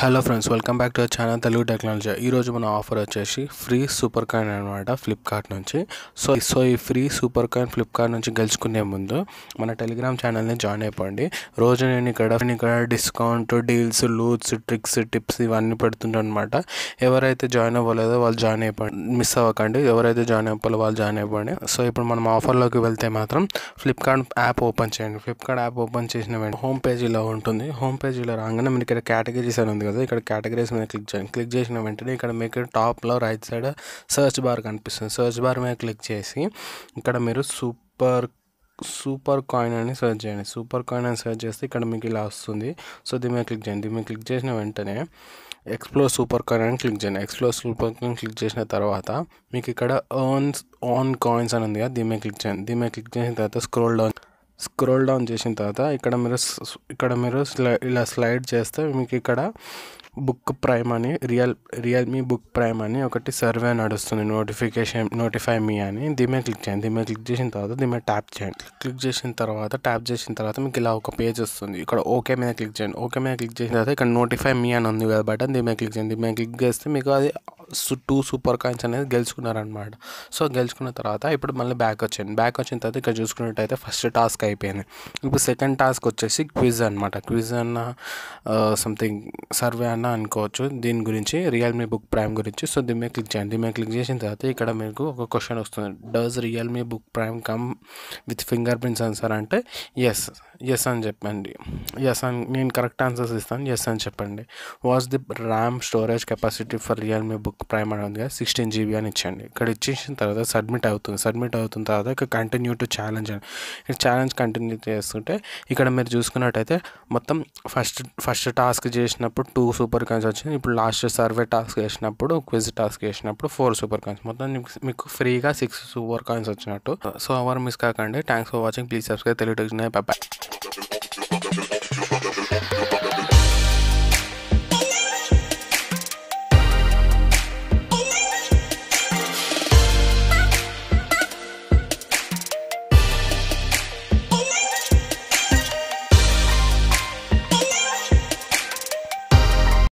hello friends welcome back to our channel Telugu technology ఈరోజు మన offer వచ్చేసి ఫ్రీ సూపర్ కాయిన్ అనమాట ఫ్లిప్కార్ట్ నుంచి సో సో ఈ ఫ్రీ సూపర్ కాయిన్ ఫ్లిప్కార్ట్ నుంచి గెలుచుకునే ముందు మన టెలిగ్రామ్ ఛానల్ని జాయిన్ అయిపోండి రోజు నేను ఇక్కడ ఇక్కడ discount deals loots tricks tips ఇవన్నీ అనమాట ఎవరైతే జాయిన్ అవ్వలేదో వాళ్ళు జాయిన్ అయిపోండి మిస్ అవ్వకండి ఎవరైతే జాయిన్ అవ్వాలో వాళ్ళు జాయిన్ అయిపోండి సో ఇప్పుడు మనం ఆఫర్లోకి వెళ్తే మాత్రం ఫ్లిప్కార్ట్ యాప్ ఓపెన్ చేయండి ఫ్లిప్కార్ట్ యాప్ ఓపెన్ చేసిన వెంటనే హోమ్ పేజ్ ఇలా ఉంటుంది హోమ్ పేజ్ ఇలా రాగానే మనకి ఇక్కడ కేటగిరీస్ అని ఉంది కదా ఇక్కడ కేటగిరీస్ మీద క్లిక్ చేయండి క్లిక్ చేసిన వెంటనే ఇక్కడ మీకు టాప్లో రైట్ సైడ్ సర్చ్ బార్ కనిపిస్తుంది సర్చ్ బార్ మీద క్లిక్ చేసి ఇక్కడ మీరు సూపర్ సూపర్ కాయిన్ అని సెర్చ్ చేయండి సూపర్ కాయిన్ అని సెర్చ్ చేస్తే ఇక్కడ మీకు ఇలా వస్తుంది సో దీని మీద క్లిక్ చేయండి దీని మీద క్లిక్ చేసిన వెంటనే ఎక్స్ప్లోర్ సూపర్ కాయిన్ అని క్లిక్ చేయండి ఎక్స్ప్లోర్ సూపర్ కాయిన్ క్లిక్ చేసిన తర్వాత మీకు ఇక్కడ ఎర్న్స్ ఆన్ కాయిన్స్ అని ఉంది కదా దీని మీద క్లిక్ చేయండి దీని మీద క్లిక్ చేసిన తర్వాత స్క్రోల్ డౌన్ స్క్రోల్ డౌన్ చేసిన తర్వాత ఇక్కడ మీరు ఇక్కడ మీరు ఇలా స్లైడ్ చేస్తే మీకు ఇక్కడ బుక్ ప్రైమ్ అని రియల్ రియల్మీ బుక్ ప్రైమ్ అని ఒకటి సర్వే నడుస్తుంది నోటిఫికేషన్ నోటిఫై మీ అని దీని మీద క్లిక్ చేయండి దీని మీద క్లిక్ చేసిన తర్వాత దీని మీద ట్యాప్ చేయండి క్లిక్ చేసిన తర్వాత ట్యాప్ చేసిన తర్వాత మీకు ఇలా ఒక పేజ్ వస్తుంది ఇక్కడ ఓకే మీద క్లిక్ చేయండి ఓకే మీద క్లిక్ చేసిన తర్వాత ఇక్కడ నోటిఫై మీ అని ఉంది కదా బటన్ దీని మీద క్లిక్ చేయండి దీని మీద క్లిక్ చేస్తే మీకు అది టూ సూపర్ కాయిన్స్ అనేది గెలుచుకున్నారనమాట సో గెలుచుకున్న తర్వాత ఇప్పుడు మళ్ళీ బ్యాక్ వచ్చాను బ్యాక్ వచ్చిన తర్వాత ఇక్కడ చూసుకున్నట్టయితే ఫస్ట్ టాస్క్ అయిపోయింది ఇప్పుడు సెకండ్ టాస్క్ వచ్చేసి క్విజ్ అనమాట క్విజ్ అన్న సంథింగ్ సర్వే అన్న ఏదన్నా అనుకోవచ్చు దీని గురించి రియల్మీ బుక్ ప్రైమ్ గురించి సో దీని మీద క్లిక్ చేయండి దీని మీద క్లిక్ చేసిన తర్వాత ఇక్కడ మీకు ఒక క్వశ్చన్ వస్తుంది does Realme book prime come with finger print sensor అంటే ఎస్ ఎస్ అని చెప్పండి ఎస్ అని నేను కరెక్ట్ ఆన్సర్స్ ఇస్తాను ఎస్ అని చెప్పండి was the RAM storage capacity for Realme book prime అడిగింది కదా సిక్స్టీన్ జీబీ అని ఇచ్చండి ఇక్కడ ఇచ్చేసిన తర్వాత సబ్మిట్ అవుతుంది సబ్మిట్ అవుతున్న తర్వాత ఇక కంటిన్యూ టు ఛాలెంజ్ అని ఇక్కడ ఛాలెంజ్ కంటిన్యూ చేస్తుంటే ఇక్కడ మీరు చూసుకున్నట్టయితే మొత్తం ఫస్ట్ ఫస్ట్ టాస్క్ చేసినప్పుడు టూ సూపర్ కాయిన్స్ వచ్చింది ఇప్పుడు లాస్ట్ సర్వే టాస్క్ చేసినప్పుడు క్విజ్ టాస్క్ చేసినప్పుడు ఫోర్ సూపర్ కాయిన్స్ మొత్తం మీకు ఫ్రీగా సిక్స్ సూపర్ కాయిన్స్ వచ్చినట్టు సో అవర్ మిస్ కాకండి thanks for watching please subscribe Telugu bye